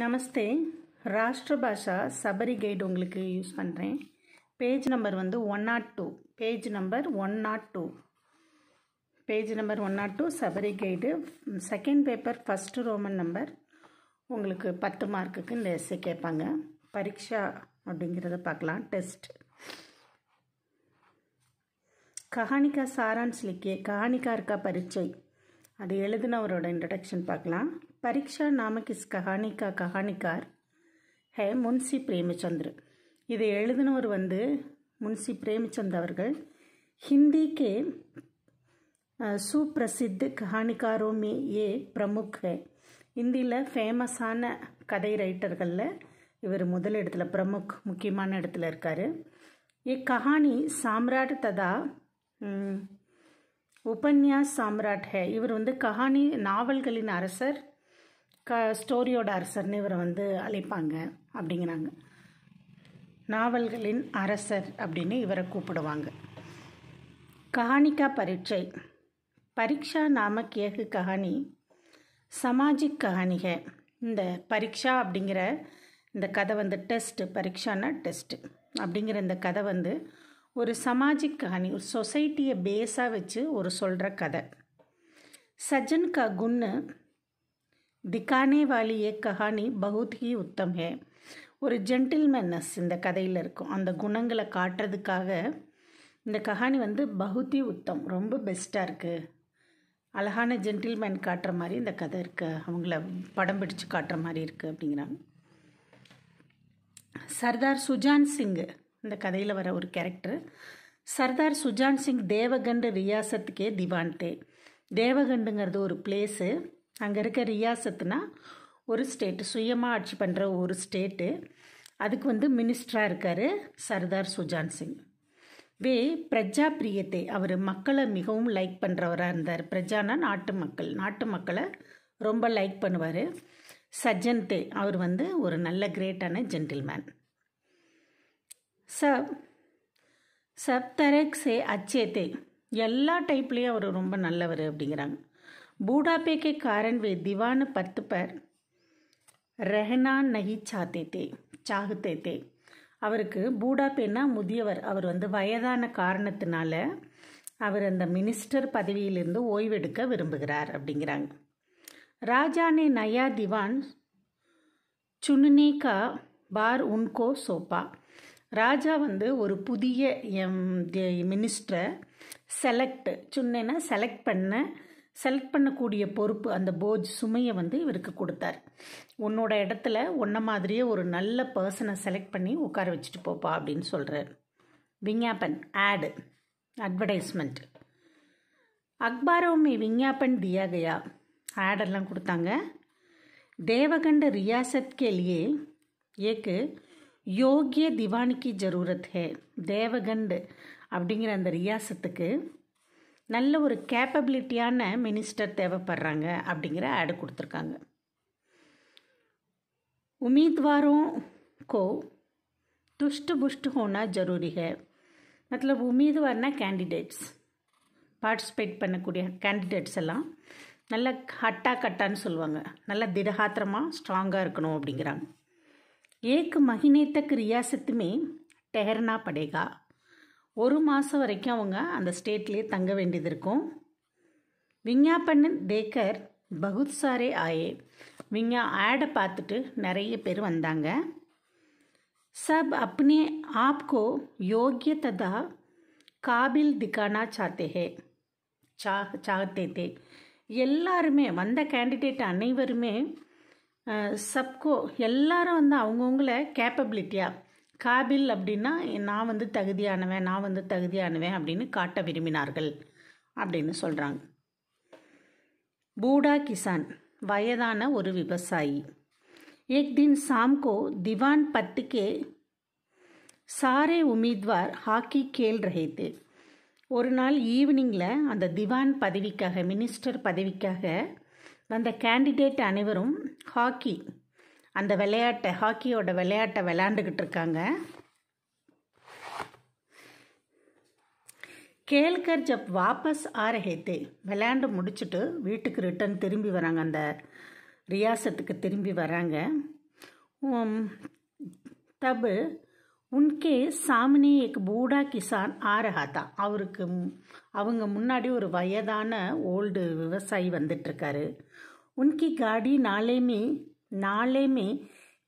நமஸ்தே Rashtrabhasha Sabari guide உங்களுக்கு use பண்ணுறேன் page number வந்து one naught two page number one naught two page number one naught two Sabari guide second paper first Roman number உங்களுக்கு பத்து மார்க்குக்கு இந்த எஸ்ஸை கேட்பாங்க பரீட்சா அப்படிங்கிறத பார்க்கலாம் டெஸ்ட் கஹானிகா சாரான்ஸ்லிக்கே லிக்கிய கஹானிகா இருக்கா பரீட்சை அது எழுதினவரோட இன்ட்ரடக்ஷன் பார்க்கலாம் परीक्षा नामक इस कहानी ஹே कहानीकार है முன்சி பிரேமச்சந்திர இதை எழுதினவர் வந்து முன்சி பிரேமச்சந்த் அவர்கள் हिंदी के சுப்பிரசித்த கஹானிக்காரோ மே ஏ பிரமுக் ஹே இந்தியில் ஃபேமஸான கதை ரைட்டர்களில் இவர் முதலிடத்தில் பிரமுக் முக்கியமான இடத்துல இருக்கார் ஏ கஹானி சாம்ராட் ததா உபன்யாஸ் சாம்ராட் ஹே இவர் வந்து கஹானி நாவல்களின் அரசர் க ஸ்டோரியோட அரசர்னு இவரை வந்து அழைப்பாங்க அப்படிங்கிறாங்க நாவல்களின் அரசர் அப்படின்னு இவரை கூப்பிடுவாங்க கஹானிக்கா பரீட்சை பரீட்சா நாம கேகு கஹானி சமாஜிக் கஹானிக இந்த பரீட்சா அப்படிங்கிற இந்த கதை வந்து டெஸ்ட்டு பரீட்சானா டெஸ்ட்டு அப்படிங்கிற இந்த கதை வந்து ஒரு சமாஜிக் கஹானி ஒரு சொசைட்டியை பேஸாக வச்சு ஒரு சொல்கிற கதை சஜன் க குன்னு திகானே வாலி ஏ கஹானி பகுத் ஹி உத்தம் ஹே ஒரு ஜென்டில்மென்னஸ் இந்த கதையில் இருக்கும் அந்த குணங்களை காட்டுறதுக்காக இந்த கஹானி வந்து பகுதி உத்தம் ரொம்ப பெஸ்ட்டாக இருக்குது அழகான ஜென்டில்மேன் காட்டுற மாதிரி இந்த கதை இருக்குது அவங்கள படம் பிடிச்சு காட்டுற மாதிரி இருக்குது அப்படிங்கிறாங்க சர்தார் சுஜான் சிங்கு இந்த கதையில் வர ஒரு கேரக்டர் சர்தார் சுஜான் சிங் தேவகண்டு ரியாசத்துக்கே திவான் தே தேவகண்டுங்கிறது ஒரு பிளேஸு அங்கே இருக்க ரியாசத்துனா ஒரு ஸ்டேட்டு சுயமாக ஆட்சி பண்ணுற ஒரு ஸ்டேட்டு அதுக்கு வந்து மினிஸ்டராக இருக்கார் சர்தார் சுஜான் சிங் வே பிரஜா பிரியத்தை அவர் மக்களை மிகவும் லைக் பண்ணுறவராக இருந்தார் பிரஜானா நாட்டு மக்கள் நாட்டு மக்களை ரொம்ப லைக் பண்ணுவார் சஜ்ஜன்தே அவர் வந்து ஒரு நல்ல கிரேட்டான ஜென்டில்மேன் சப் சப் சே அச்சே எல்லா டைப்லேயும் அவர் ரொம்ப நல்லவர் அப்படிங்கிறாங்க बूढ़ापे के कारण वे दीवान पथ ரெஹனா நகி नहीं चाहते थे चाहते थे அவருக்கு பூடாப்பேனா முதியவர் அவர் வந்து வயதான காரணத்தினால அவர் அந்த மினிஸ்டர் பதவியிலிருந்து ஓய்வெடுக்க விரும்புகிறார் அப்படிங்கிறாங்க ராஜானே நயா திவான் சுனுனேகா பார் உன்கோ சோப்பா ராஜா வந்து ஒரு புதிய எம் மினிஸ்டரை செலக்ட் சுன்னேன்னா செலக்ட் பண்ண செலக்ட் பண்ணக்கூடிய பொறுப்பு அந்த போஜ் சுமையை வந்து இவருக்கு கொடுத்தார் உன்னோட இடத்துல உன்ன மாதிரியே ஒரு நல்ல பர்சனை செலக்ட் பண்ணி உட்கார வச்சுட்டு போப்பா அப்படின்னு சொல்கிறார் விஞ்ஞாபன் ஆடு அட்வர்டைஸ்மெண்ட் அக்பாரோமி விஞ்ஞாபன் தியாகயா ஆடெல்லாம் கொடுத்தாங்க தேவகண்ட ரியாசத் கே ஏக்கு யோகிய திவானிக்கு ஜரூரத் ஹே தேவகண்ட் அப்படிங்கிற அந்த ரியாசத்துக்கு நல்ல ஒரு கேப்பபிலிட்டியான மினிஸ்டர் தேவைப்படுறாங்க அப்படிங்கிற ஆடு கொடுத்துருக்காங்க उम्मीदवारों கோ துஷ்டு புஷ்டு ஹோனா ज़रूरी है मतलब உமீதுவார்னா கேண்டிடேட்ஸ் பார்ட்டிசிபேட் பண்ணக்கூடிய கேண்டிடேட்ஸ் எல்லாம் நல்ல ஹட்டா கட்டான்னு சொல்லுவாங்க நல்ல திடஹாத்திரமாக ஸ்ட்ராங்காக இருக்கணும் அப்படிங்கிறாங்க ஏக்கு மகிநேத்தக் ரியாசத்துமே டெஹர்னா படேகா ஒரு மாதம் வரைக்கும் அவங்க அந்த ஸ்டேட்லேயே தங்க வேண்டியது இருக்கும் விஞ்ஞாபன் தேக்கர் பகுத் சாரே ஆயே விஞ்ஞா ஆடை பார்த்துட்டு நிறைய பேர் வந்தாங்க சப் அப்னே ஆப்கோ யோகிய காபில் திகானா சாத்தேஹே சா சாத்தே தே எல்லாருமே வந்த கேண்டிடேட் அனைவருமே சப்கோ எல்லாரும் வந்து அவங்கவுங்கள கேப்பபிலிட்டியாக காபில் அப்படின்னா நான் வந்து தகுதியானவன் நான் வந்து தகுதியானவேன் அப்படின்னு காட்ட விரும்பினார்கள் அப்படின்னு சொல்கிறாங்க பூடா கிசான் வயதான ஒரு விவசாயி एक தின் சாம்கோ திவான் பத்துக்கே சாரே உமீத்வார் ஹாக்கி கேல் ரஹேத்து ஒரு நாள் ஈவினிங்கில் அந்த திவான் பதவிக்காக மினிஸ்டர் பதவிக்காக வந்த கேண்டிடேட் அனைவரும் ஹாக்கி அந்த விளையாட்டை ஹாக்கியோட விளையாட்டை விளையாண்டுக்கிட்டு இருக்காங்க கேல்கர் ஜப் வாபஸ் ஆரஹேத்தே விளையாண்டு முடிச்சுட்டு வீட்டுக்கு ரிட்டர்ன் திரும்பி வராங்க அந்த ரியாசத்துக்கு திரும்பி வராங்க தபு உன்கே சாமினி எக் பூடா கிசான் ஆரஹாத்தா அவருக்கு அவங்க முன்னாடி ஒரு வயதான ஓல்டு விவசாயி வந்துட்டுருக்காரு உன்கி காடி நாளேமே नाले में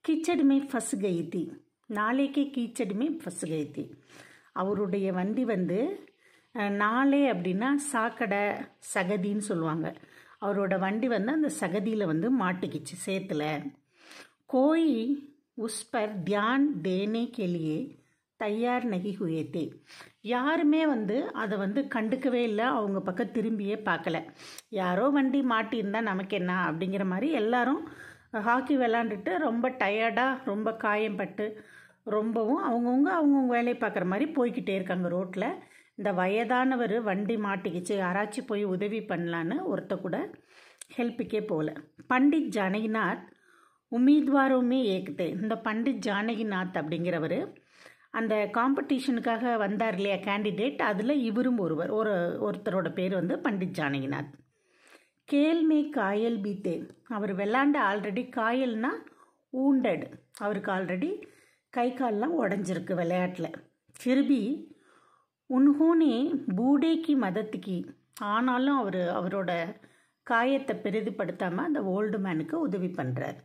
कीचड़ में फंस गई थी नाले के कीचड़ में फंस गई थी அவருடைய வண்டி வந்து நாளே அப்படின்னா சாக்கடை சகதின்னு சொல்லுவாங்க அவரோட வண்டி வந்து அந்த சகதியில் வந்து மாட்டிக்கிச்சு சேத்துல கோய் உஸ்பர் தியான் தேனே கேலியே தையார் நகி ஹுயத்தே யாருமே வந்து அதை வந்து கண்டுக்கவே இல்லை அவங்க பக்கம் திரும்பியே பார்க்கல யாரோ வண்டி மாட்டியிருந்தா நமக்கு என்ன அப்படிங்கிற மாதிரி எல்லாரும் ஹாக்கி விளாண்டுட்டு ரொம்ப டயர்டாக ரொம்ப காயம்பட்டு ரொம்பவும் அவங்கவுங்க அவங்கவுங்க வேலையை பார்க்குற மாதிரி போய்கிட்டே இருக்காங்க ரோட்டில் இந்த வயதானவர் வண்டி மாட்டிக்கிச்சு யாராச்சும் போய் உதவி பண்ணலான்னு ஒருத்த கூட ஹெல்ப்புக்கே போகல பண்டிட் ஜானகிநாத் உமீத்வாரோமே ஏக்குது இந்த பண்டிட் ஜானகிநாத் அப்படிங்கிறவர் அந்த காம்படிஷனுக்காக வந்தார் இல்லையா கேண்டிடேட் அதில் இவரும் ஒருவர் ஒரு ஒருத்தரோட பேர் வந்து பண்டிட் ஜானகிநாத் கேள்மே காயல் பீத்தேன் அவர் விளாண்ட ஆல்ரெடி காயல்னா ஊண்டட் அவருக்கு ஆல்ரெடி கை கால்லாம் உடஞ்சிருக்கு விளையாட்டில் திருபி உன்ஹோனே பூடேக்கு மதத்துக்கு ஆனாலும் அவர் அவரோட காயத்தை பெரிதுபடுத்தாமல் அந்த ஓல்டு மேனுக்கு உதவி பண்ணுறார்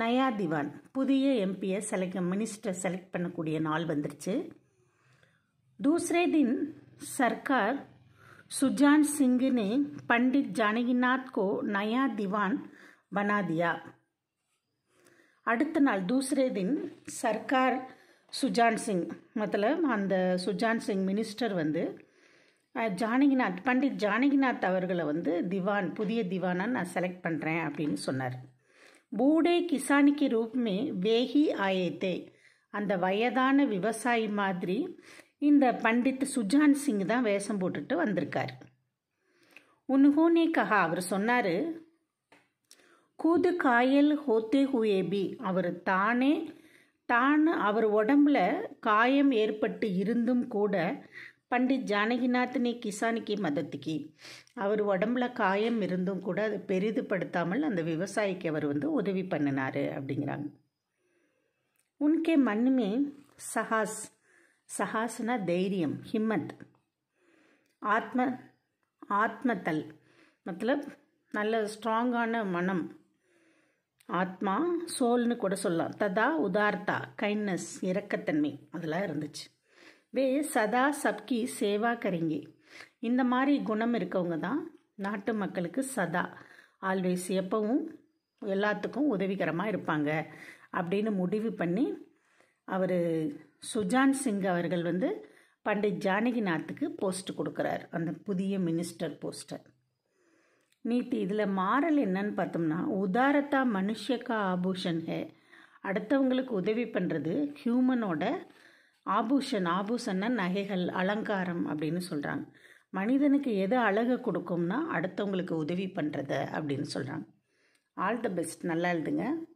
நயா திவான் புதிய எம்பியை செலக்ட் மினிஸ்டர் செலக்ட் பண்ணக்கூடிய நாள் வந்துருச்சு தூசரே தின் சர்க்கார் சுஜான் सिंह பண்டித் ஜானகிநாத் கோ நயா திவான் दीवान बना அடுத்த நாள் தூசரே தின் சர்க்கார் சுஜான் சிங் மத்தலப் அந்த சுஜான் சிங் மினிஸ்டர் வந்து ஜானகிநாத் பண்டித் ஜானகிநாத் அவர்களை வந்து திவான் புதிய திவானாக நான் செலக்ட் பண்ணுறேன் அப்படின்னு சொன்னார் பூடே கிசானிக்கு ரூப்மே வேகி ஆயேத்தே அந்த வயதான விவசாயி மாதிரி இந்த பண்டித் சுஜான் சிங் தான் வேஷம் போட்டுட்டு வந்திருக்கார் உன்ஹோனே கஹா அவர் சொன்னார் கூது காயல் ஹோத்தே ஹூஏபி அவர் தானே தான் அவர் உடம்புல காயம் ஏற்பட்டு இருந்தும் கூட பண்டிட் ஜானகிநாத்னே கிசானிக்கு மதத்துக்கு அவர் உடம்புல காயம் இருந்தும் கூட அதை பெரிதுபடுத்தாமல் அந்த விவசாயிக்கு அவர் வந்து உதவி பண்ணினார் அப்படிங்கிறாங்க உன்கே மண்ணுமே சஹாஸ் சகாசன தைரியம் ஹிம்மத் ஆத்ம ஆத்மத்தல் மத்தலப் நல்ல ஸ்ட்ராங்கான மனம் ஆத்மா சோல்னு கூட சொல்லலாம் ததா உதார்த்தா கைண்ட்னஸ் இரக்கத்தன்மை அதெல்லாம் இருந்துச்சு வே சதா சப்கி சேவா கரிங்கி இந்த மாதிரி குணம் இருக்கவங்க தான் நாட்டு மக்களுக்கு சதா ஆல்வேஸ் எப்பவும் எல்லாத்துக்கும் உதவிகரமாக இருப்பாங்க அப்படின்னு முடிவு பண்ணி அவர் சுஜான் சிங் அவர்கள் வந்து பண்டிட் ஜானகிநாத்துக்கு போஸ்ட் கொடுக்குறார் அந்த புதிய மினிஸ்டர் போஸ்டர் நீத்தி இதில் மாறல் என்னன்னு பார்த்தோம்னா உதாரத்தா மனுஷக்கா ஆபூஷன் ஹே அடுத்தவங்களுக்கு உதவி பண்ணுறது ஹியூமனோட ஆபூஷன் ஆபூஷன்னா நகைகள் அலங்காரம் அப்படின்னு சொல்கிறாங்க மனிதனுக்கு எது அழகு கொடுக்கும்னா அடுத்தவங்களுக்கு உதவி பண்ணுறத அப்படின்னு சொல்கிறாங்க ஆல் த பெஸ்ட் நல்லா எழுதுங்க